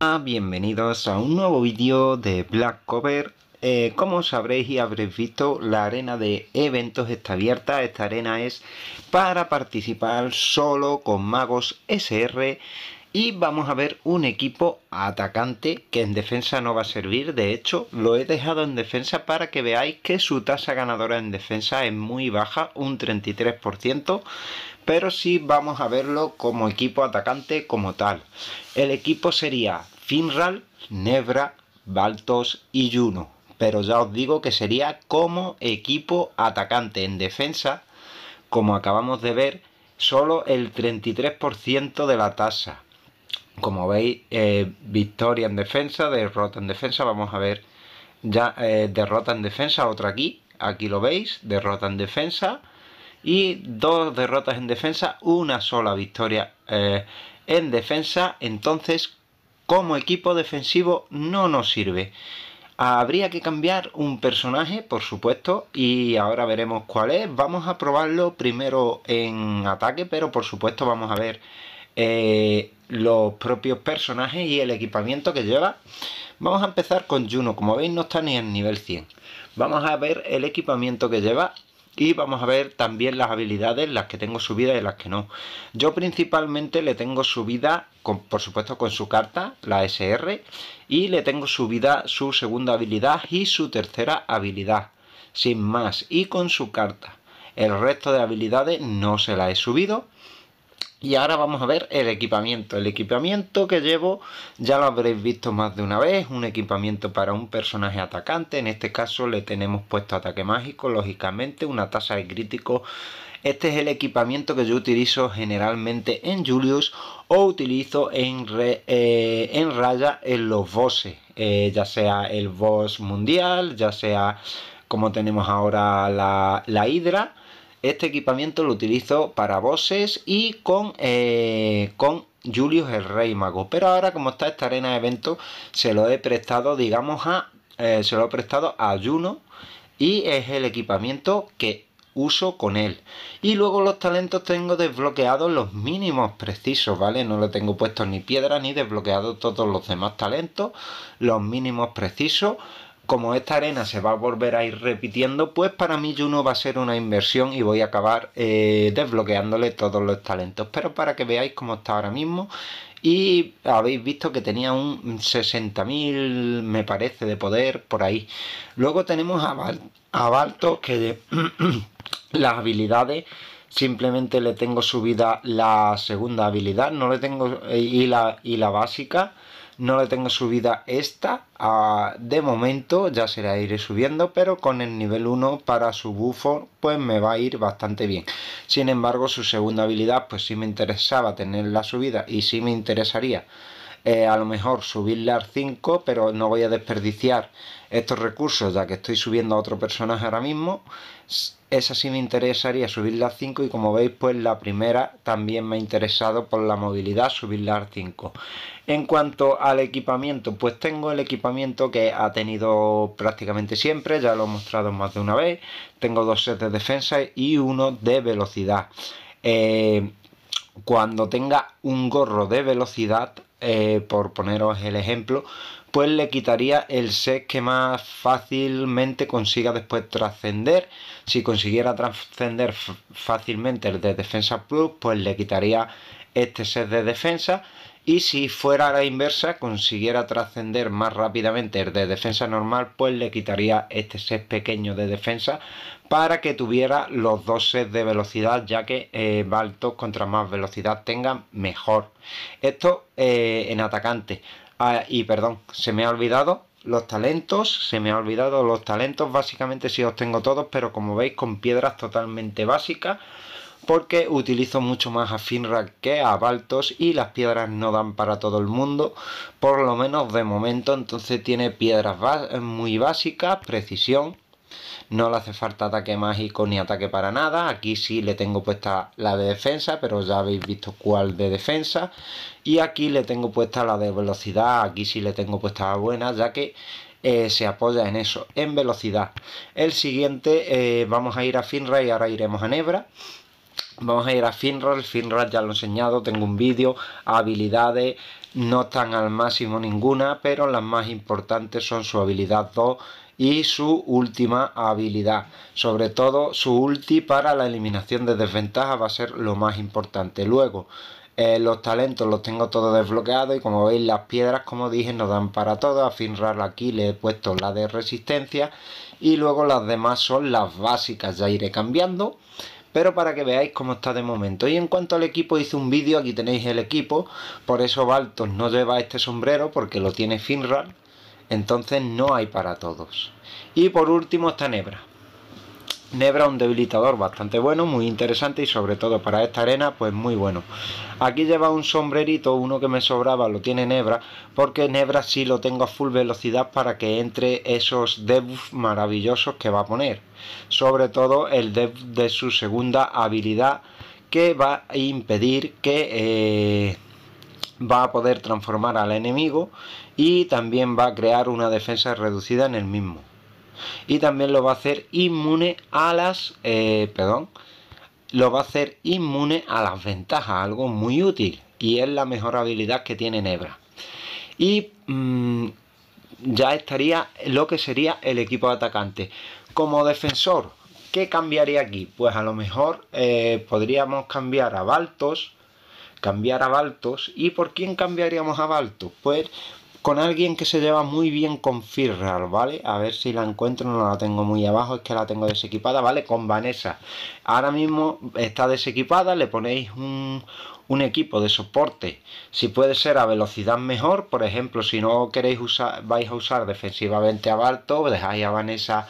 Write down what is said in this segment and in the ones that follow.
Ah, bienvenidos a un nuevo vídeo de Black Cover. Eh, como sabréis y habréis visto, la arena de eventos está abierta. Esta arena es para participar solo con magos SR y vamos a ver un equipo atacante que en defensa no va a servir. De hecho, lo he dejado en defensa para que veáis que su tasa ganadora en defensa es muy baja, un 33%. Pero sí vamos a verlo como equipo atacante como tal. El equipo sería Finral, Nebra, Baltos y Juno. Pero ya os digo que sería como equipo atacante. En defensa, como acabamos de ver, solo el 33% de la tasa como veis, eh, victoria en defensa, derrota en defensa. Vamos a ver ya eh, derrota en defensa, otra aquí. Aquí lo veis, derrota en defensa. Y dos derrotas en defensa, una sola victoria eh, en defensa. Entonces, como equipo defensivo no nos sirve. Habría que cambiar un personaje, por supuesto, y ahora veremos cuál es. Vamos a probarlo primero en ataque, pero por supuesto vamos a ver eh, los propios personajes y el equipamiento que lleva. Vamos a empezar con Juno, como veis no está ni en nivel 100. Vamos a ver el equipamiento que lleva y vamos a ver también las habilidades, las que tengo subidas y las que no. Yo principalmente le tengo subida, por supuesto con su carta, la SR, y le tengo subida su segunda habilidad y su tercera habilidad, sin más, y con su carta. El resto de habilidades no se la he subido, y ahora vamos a ver el equipamiento. El equipamiento que llevo ya lo habréis visto más de una vez. Un equipamiento para un personaje atacante. En este caso le tenemos puesto ataque mágico, lógicamente. Una tasa de crítico. Este es el equipamiento que yo utilizo generalmente en Julius o utilizo en, eh, en raya en los bosses. Eh, ya sea el boss mundial, ya sea como tenemos ahora la, la hidra este equipamiento lo utilizo para bosses y con, eh, con Julius el Rey Mago. Pero ahora, como está esta arena de evento, se lo he prestado, digamos, a. Eh, se lo he prestado a Juno. Y es el equipamiento que uso con él. Y luego los talentos tengo desbloqueados los mínimos precisos, ¿vale? No le tengo puesto ni piedra ni desbloqueado todos los demás talentos, los mínimos precisos como esta arena se va a volver a ir repitiendo, pues para mí Juno va a ser una inversión y voy a acabar eh, desbloqueándole todos los talentos. Pero para que veáis cómo está ahora mismo, y habéis visto que tenía un 60.000, me parece, de poder por ahí. Luego tenemos a, Balto, que de las habilidades simplemente le tengo subida la segunda habilidad, no le tengo eh, y y la básica no le tengo subida esta, ah, de momento ya se la iré subiendo, pero con el nivel 1 para su bufo pues me va a ir bastante bien. Sin embargo, su segunda habilidad pues sí me interesaba tenerla subida y sí me interesaría eh, a lo mejor subirle al 5, pero no voy a desperdiciar estos recursos ya que estoy subiendo a otro personaje ahora mismo esa sí me interesaría subirla a 5 y como veis pues la primera también me ha interesado por la movilidad subirla a 5. En cuanto al equipamiento, pues tengo el equipamiento que ha tenido prácticamente siempre, ya lo he mostrado más de una vez. Tengo dos sets de defensa y uno de velocidad. Eh, cuando tenga un gorro de velocidad, eh, por poneros el ejemplo, pues le quitaría el set que más fácilmente consiga después trascender. Si consiguiera trascender fácilmente el de defensa plus, pues le quitaría este set de defensa. Y si fuera la inversa, consiguiera trascender más rápidamente el de defensa normal, pues le quitaría este set pequeño de defensa para que tuviera los dos sets de velocidad, ya que eh, Baltos contra más velocidad tengan mejor. Esto eh, en atacante. Ah, y perdón, se me ha olvidado los talentos, se me ha olvidado los talentos, básicamente si los tengo todos, pero como veis con piedras totalmente básicas, porque utilizo mucho más a Finra que a Baltos y las piedras no dan para todo el mundo, por lo menos de momento, entonces tiene piedras muy básicas, precisión, no le hace falta ataque mágico ni ataque para nada. Aquí sí le tengo puesta la de defensa, pero ya habéis visto cuál de defensa. Y aquí le tengo puesta la de velocidad. Aquí sí le tengo puesta la buena, ya que eh, se apoya en eso, en velocidad. El siguiente, eh, vamos a ir a Finra y ahora iremos a Nebra. Vamos a ir a Finral, Finral ya lo he enseñado, tengo un vídeo, habilidades no están al máximo ninguna, pero las más importantes son su habilidad 2, y su última habilidad. Sobre todo su ulti para la eliminación de desventajas va a ser lo más importante. Luego, eh, los talentos los tengo todos desbloqueados y como veis las piedras, como dije, nos dan para todo. A Finral aquí le he puesto la de resistencia y luego las demás son las básicas, ya iré cambiando. Pero para que veáis cómo está de momento. Y en cuanto al equipo, hice un vídeo, aquí tenéis el equipo. Por eso Baltos no lleva este sombrero porque lo tiene Finral entonces no hay para todos. Y por último está Nebra. Nebra un debilitador bastante bueno, muy interesante y sobre todo para esta arena pues muy bueno. Aquí lleva un sombrerito, uno que me sobraba, lo tiene Nebra, porque Nebra sí lo tengo a full velocidad para que entre esos debuffs maravillosos que va a poner. Sobre todo el debuff de su segunda habilidad que va a impedir que... Eh, va a poder transformar al enemigo y también va a crear una defensa reducida en el mismo. Y también lo va a hacer inmune a las... Eh, perdón. Lo va a hacer inmune a las ventajas, algo muy útil. Y es la mejor habilidad que tiene Nebra. Y mm, ya estaría lo que sería el equipo atacante. Como defensor, ¿qué cambiaría aquí? Pues a lo mejor eh, podríamos cambiar a Baltos, cambiar a Baltos. ¿Y por quién cambiaríamos a Baltos? Pues con alguien que se lleva muy bien con Firral, ¿vale? A ver si la encuentro, no la tengo muy abajo, es que la tengo desequipada, ¿vale? Con Vanessa. Ahora mismo está desequipada, le ponéis un, equipo de soporte si puede ser a velocidad mejor por ejemplo si no queréis usar vais a usar defensivamente a balto dejáis a Vanessa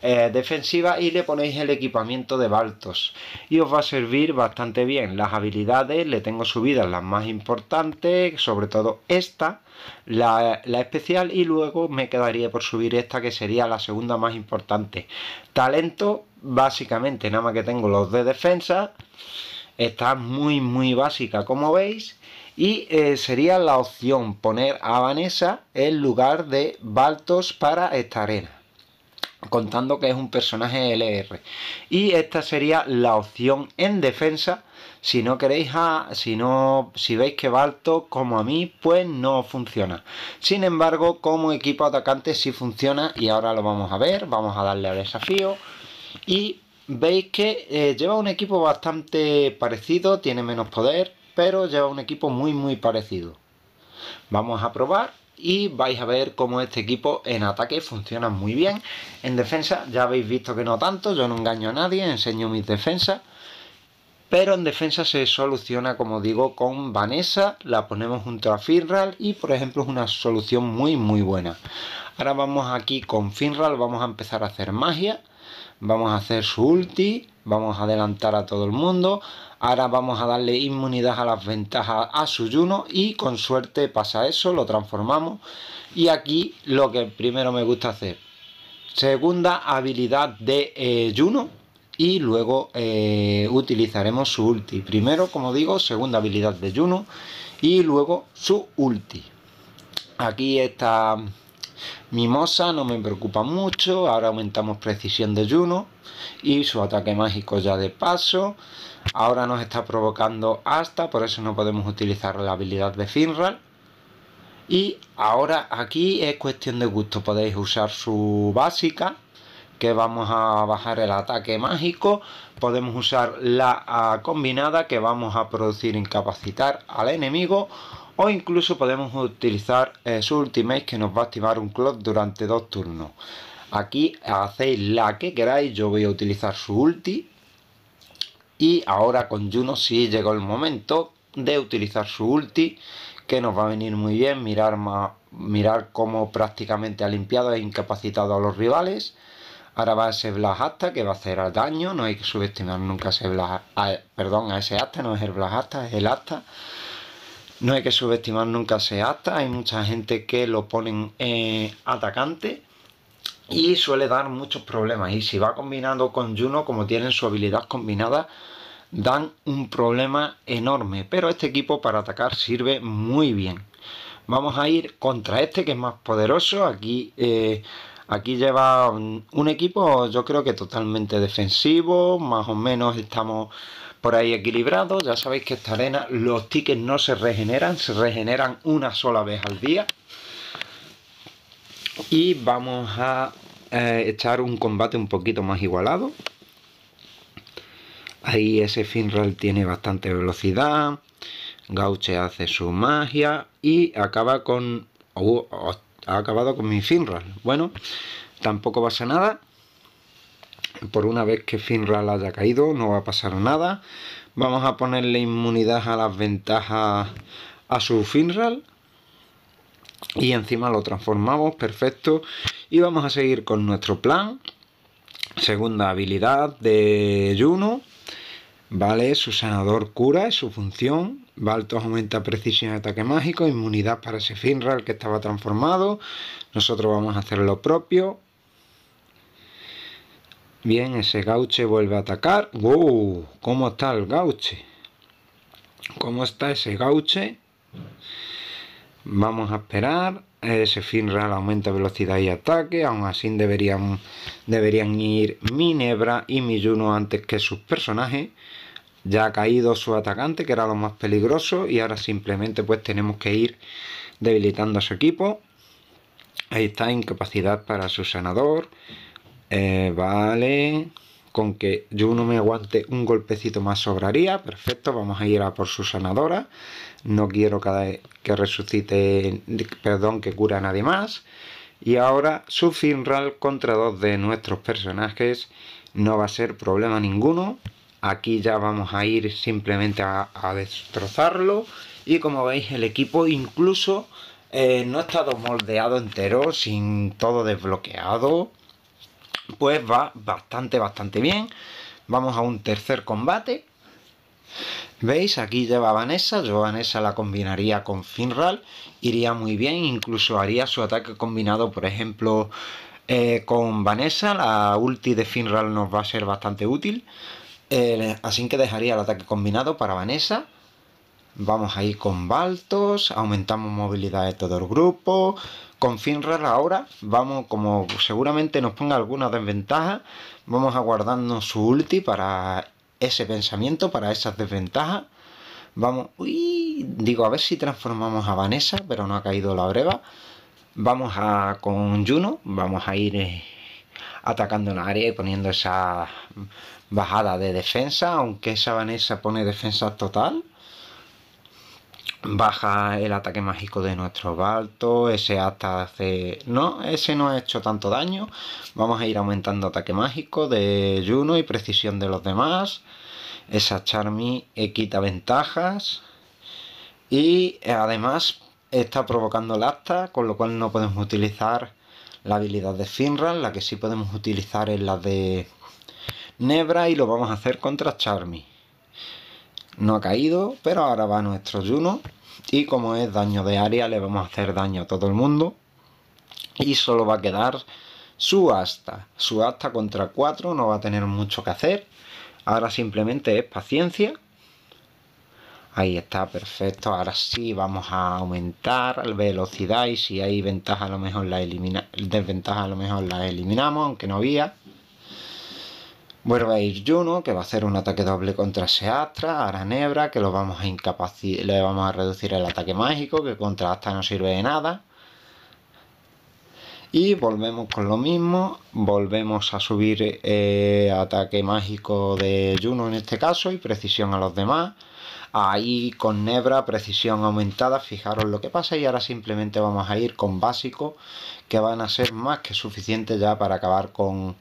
eh, defensiva y le ponéis el equipamiento de Baltos. Y os va a servir bastante bien. Las habilidades le tengo subidas las más importantes, sobre todo esta, la, especial, y luego me quedaría por subir esta que sería la segunda más importante. Talento, básicamente, nada más que tengo los de defensa. Está muy, muy básica, como veis. Y eh, sería la opción poner a Vanessa en lugar de Baltos para esta arena contando que es un personaje LR. Y esta sería la opción en defensa. Si no queréis a. Si no. Si veis que Balto, como a mí, pues no funciona. Sin embargo, como equipo atacante sí funciona. Y ahora lo vamos a ver. Vamos a darle al desafío. Y veis que eh, lleva un equipo bastante parecido. Tiene menos poder. Pero lleva un equipo muy muy parecido. Vamos a probar y vais a ver cómo este equipo en ataque funciona muy bien. En defensa ya habéis visto que no tanto, yo no engaño a nadie, enseño mis defensas. Pero en defensa se soluciona, como digo, con Vanessa, la ponemos junto a Finral y, por ejemplo, es una solución muy, muy buena. Ahora vamos aquí con Finral, vamos a empezar a hacer magia, vamos a hacer su ulti, Vamos a adelantar a todo el mundo. Ahora vamos a darle inmunidad a las ventajas a su yuno. y con suerte pasa eso, lo transformamos. Y aquí lo que primero me gusta hacer. Segunda habilidad de eh, Juno y luego eh, utilizaremos su ulti. Primero, como digo, segunda habilidad de Juno y luego su ulti. Aquí está Mimosa no me preocupa mucho, ahora aumentamos precisión de Juno y su ataque mágico ya de paso. Ahora nos está provocando hasta, por eso no podemos utilizar la habilidad de Finral. Y ahora aquí es cuestión de gusto, podéis usar su básica, que vamos a bajar el ataque mágico, podemos usar la ah, combinada que vamos a producir incapacitar al enemigo o incluso podemos utilizar eh, su ultimate que nos va a activar un clock durante dos turnos. Aquí hacéis la que queráis, yo voy a utilizar su ulti y ahora con Juno sí llegó el momento de utilizar su ulti que nos va a venir muy bien mirar, mirar cómo prácticamente ha limpiado e incapacitado a los rivales. Ahora va ese Blast Hasta que va a hacer daño, no hay que subestimar nunca perdón, a ese Hasta, no es el Blast Hasta, es el Hasta. No hay que subestimar nunca ese hay mucha gente que lo ponen atacante y suele dar muchos problemas. Y si va combinando con Juno, como tienen su habilidad combinada, dan un problema enorme. Pero este equipo para atacar sirve muy bien. Vamos a ir contra este que es más poderoso. Aquí, eh, aquí lleva un equipo yo creo que totalmente defensivo. Más o menos estamos ahí equilibrado. Ya sabéis que esta arena, los tickets no se regeneran, se regeneran una sola vez al día. Y vamos a eh, echar un combate un poquito más igualado. Ahí ese Finral tiene bastante velocidad. Gauche hace su magia y acaba con... ha acabado con mi Finral. Bueno, tampoco pasa nada por una vez que Finral haya caído no va a pasar nada vamos a ponerle inmunidad a las ventajas a su Finral y encima lo transformamos, perfecto y vamos a seguir con nuestro plan segunda habilidad de Juno vale, su sanador cura es su función Baltos aumenta precisión de ataque mágico, inmunidad para ese Finral que estaba transformado. Nosotros vamos a hacer lo propio. Bien, ese gauche vuelve a atacar. ¡Wow! ¿Cómo está el gauche? ¿Cómo está ese gauche? Vamos a esperar. Ese fin real aumenta velocidad y ataque. Aún así deberían, deberían ir Minebra y Miyuno antes que sus personajes. Ya ha caído su atacante, que era lo más peligroso. Y ahora simplemente pues tenemos que ir debilitando a su equipo. Ahí está, incapacidad para su sanador. Eh, vale, con que yo no me aguante un golpecito más sobraría, perfecto, vamos a ir a por su sanadora. No quiero que, resucite, perdón, que cura a nadie más. Y ahora su Finral contra dos de nuestros personajes no va a ser problema ninguno. Aquí ya vamos a ir simplemente a, destrozarlo. Y como veis el equipo incluso eh, no ha estado moldeado entero, sin todo desbloqueado pues va bastante, bastante bien. Vamos a un tercer combate. ¿Veis? Aquí lleva Vanessa. Yo Vanessa la combinaría con Finral. Iría muy bien. Incluso haría su ataque combinado, por ejemplo, eh, con Vanessa. La ulti de Finral nos va a ser bastante útil. Eh, así que dejaría el ataque combinado para Vanessa. Vamos a ir con Baltos, aumentamos movilidad de todo el grupo. Con Finrar ahora, vamos, como seguramente nos ponga alguna desventaja, vamos a guardarnos su ulti para ese pensamiento, para esas desventajas. Vamos, uy, digo, a ver si transformamos a Vanessa, pero no ha caído la breva. Vamos a con Juno, vamos a ir eh, atacando el área y poniendo esa bajada de defensa, aunque esa Vanessa pone defensa total baja el ataque mágico de nuestro balto, ese hasta hace... No, ese no ha hecho tanto daño. Vamos a ir aumentando ataque mágico de Juno y precisión de los demás. Esa Charmy eh, quita ventajas. Y eh, además está provocando el hasta con lo cual no podemos utilizar la habilidad de Finran La que sí podemos utilizar es la de Nebra y lo vamos a hacer contra Charmy. No ha caído, pero ahora va nuestro Juno. Y como es daño de área, le vamos a hacer daño a todo el mundo. Y solo va a quedar su hasta Su hasta contra 4 no va a tener mucho que hacer. Ahora simplemente es paciencia. Ahí está, perfecto. Ahora sí vamos a aumentar la velocidad y si hay ventaja a lo mejor la elimina desventaja a lo mejor la eliminamos, aunque no había. Vuelve a ir Juno, que va a hacer un ataque doble contra Seastra, Aranebra que lo vamos a le vamos a reducir el ataque mágico, que contra Astra no sirve de nada. Y volvemos con lo mismo, volvemos a subir eh, ataque mágico de Juno en este caso y precisión a los demás ahí con nebra, precisión aumentada, fijaros lo que pasa y ahora simplemente vamos a ir con básico que van a ser más que suficientes ya para acabar con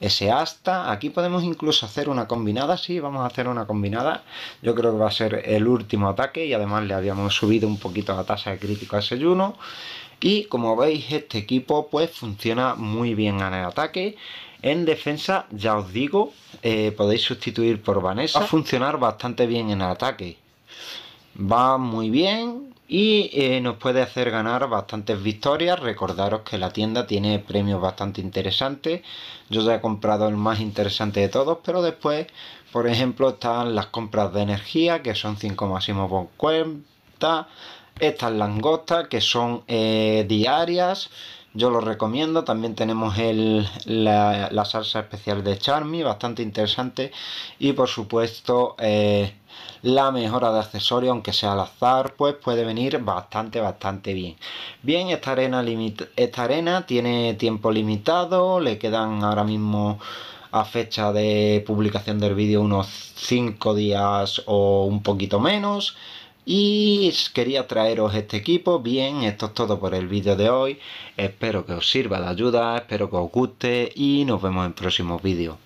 ese asta. Aquí podemos incluso hacer una combinada, sí, vamos a hacer una combinada. Yo creo que va a ser el último ataque y además le habíamos subido un poquito la tasa de crítico a ese Y como veis este equipo pues funciona muy bien en el ataque en defensa, ya os digo, eh, podéis sustituir por Vanessa. Va a funcionar bastante bien en ataque. Va muy bien y eh, nos puede hacer ganar bastantes victorias. Recordaros que la tienda tiene premios bastante interesantes. Yo ya he comprado el más interesante de todos, pero después, por ejemplo, están las compras de energía, que son 5 máximos por cuenta. Estas langostas, que son eh, diarias yo lo recomiendo. También tenemos la, salsa especial de Charmy, bastante interesante. Y por supuesto, eh, la mejora de accesorio, aunque sea al azar, pues puede venir bastante, bastante bien. Bien, esta arena, esta arena tiene tiempo limitado, le quedan ahora mismo a fecha de publicación del vídeo unos 5 días o un poquito menos. Y quería traeros este equipo. Bien, esto es todo por el vídeo de hoy. Espero que os sirva de ayuda, espero que os guste y nos vemos en próximos vídeos.